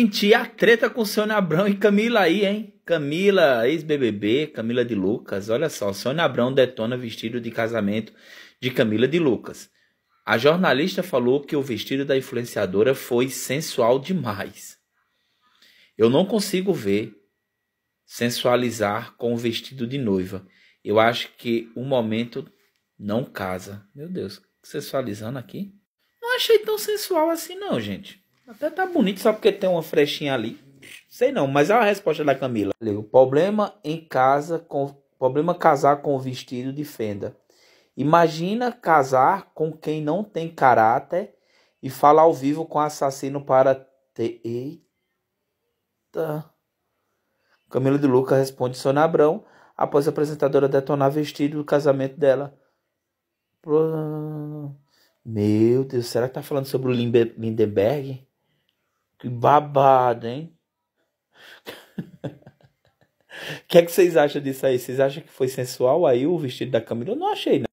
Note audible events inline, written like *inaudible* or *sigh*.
Senti a treta com o Sônia Abrão e Camila aí, hein? Camila, ex-BBB, Camila de Lucas. Olha só, Sônia Abrão detona vestido de casamento de Camila de Lucas. A jornalista falou que o vestido da influenciadora foi sensual demais. Eu não consigo ver sensualizar com o vestido de noiva. Eu acho que o momento não casa. Meu Deus, sensualizando aqui? Não achei tão sensual assim não, gente. Até tá bonito só porque tem uma frechinha ali. Sei não, mas é a resposta da Camila. O problema em casa com problema casar com vestido de fenda. Imagina casar com quem não tem caráter e falar ao vivo com assassino para ter. Eita! Camila de Luca responde Sônia Abrão após a apresentadora detonar vestido do casamento dela. Meu Deus, será que tá falando sobre o Lindenberg? Que babado, hein? O *laughs* que é que vocês acham disso aí? Vocês acham que foi sensual aí o vestido da Camila? Eu não achei, né?